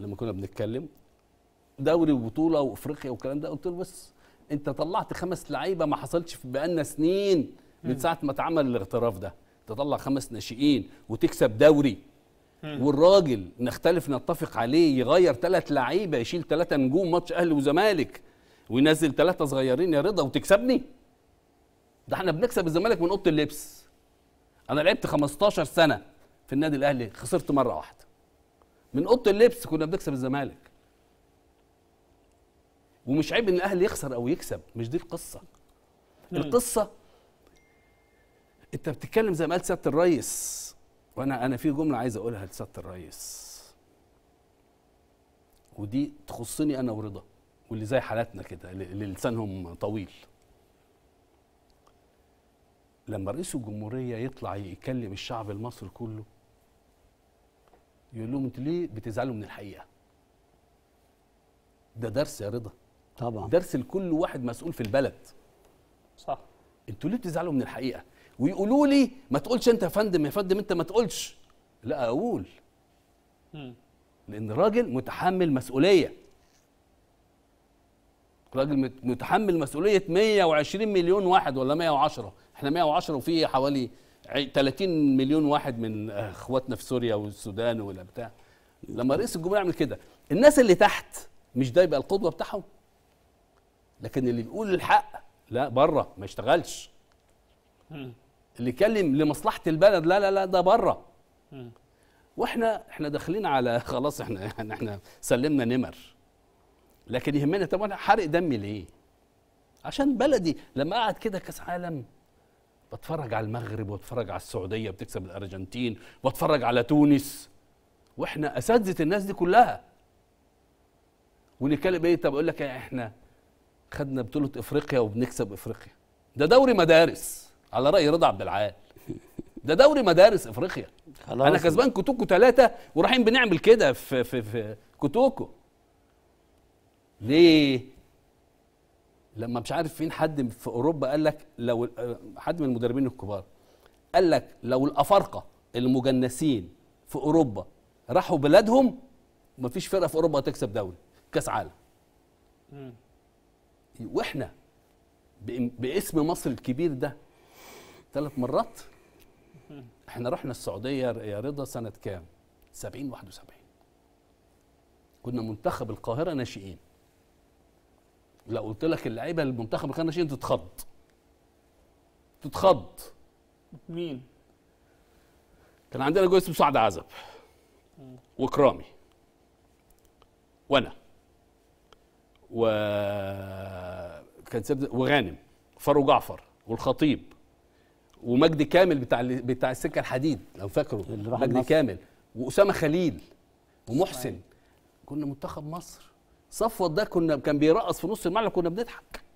لما كنا بنتكلم دوري وبطوله وافريقيا والكلام ده قلت له بس انت طلعت خمس لعيبه ما حصلش بقالنا سنين من ساعه ما اتعمل الاغتراف ده تطلع خمس ناشئين وتكسب دوري والراجل نختلف نتفق عليه يغير ثلاث لعيبه يشيل ثلاثه نجوم ماتش اهلي وزمالك وينزل ثلاثه صغيرين يا رضا وتكسبني ده احنا بنكسب الزمالك من اوضه اللبس انا لعبت 15 سنه في النادي الاهلي خسرت مره واحده من اوضه اللبس كنا بنكسب الزمالك ومش عيب ان الاهلي يخسر او يكسب مش دي القصه القصه انت بتتكلم زي ما قال سياده الريس وانا انا في جمله عايز اقولها لسياده الريس ودي تخصني انا ورضا واللي زي حالاتنا كده اللي لسانهم طويل لما رئيس الجمهوريه يطلع يكلم الشعب المصري كله يقول لهم انتوا ليه بتزعلوا من الحقيقه ده درس يا رضا طبعا درس لكل واحد مسؤول في البلد صح انتوا ليه بتزعلوا من الحقيقه ويقولوا لي ما تقولش انت يا فندم يا فندم انت ما تقولش لا اقول م. لان راجل متحمل مسؤوليه راجل متحمل مسؤوليه 120 مليون واحد ولا 110 احنا 110 وفي حوالي 30 مليون واحد من اخواتنا في سوريا والسودان ولا بتاع لما رئيس الجمهوريه يعمل كده الناس اللي تحت مش ده يبقى القدوه بتاعهم لكن اللي بيقول الحق لا بره ما يشتغلش اللي يكلم لمصلحه البلد لا لا لا ده بره واحنا احنا داخلين على خلاص احنا يعني احنا سلمنا نمر لكن يهمنا طب انا حرق دمي ليه عشان بلدي لما قعد كده كاس عالم بتفرج على المغرب وبتفرج على السعوديه بتكسب الارجنتين بتفرج على تونس واحنا اساتذه الناس دي كلها ونتكلم ايه طب اقول لك إيه؟ احنا خدنا بطوله افريقيا وبنكسب افريقيا ده دوري مدارس على راي رضا عبد العال ده دوري مدارس افريقيا خلاص انا كسبان كوتوكو ثلاثه ورايحين بنعمل كده في في في كوتوكو ليه لما مش عارف فين حد في اوروبا قال لك لو آه، حد من المدربين الكبار قال لك لو الافارقه المجنسين في اوروبا راحوا بلادهم مفيش فرقه في اوروبا هتكسب دوري كاس عالم واحنا باسم مصر الكبير ده ثلاث مرات احنا رحنا السعوديه يا رضا سنه كام 70 71 كنا منتخب القاهره ناشئين لو قلت لك اللعيبه المنتخب الخير ناشئين تتخض تتخض مين؟ كان عندنا جوز اسمه سعد عزب وكرامي وانا و كان سيد وغانم فاروق جعفر والخطيب ومجدي كامل بتاع بتاع السكه الحديد لو فاكره مجدي كامل واسامه خليل ومحسن أيوة. كنا منتخب مصر صفوت ده كنا كان بيرقص في نص الملعب كنا بنضحك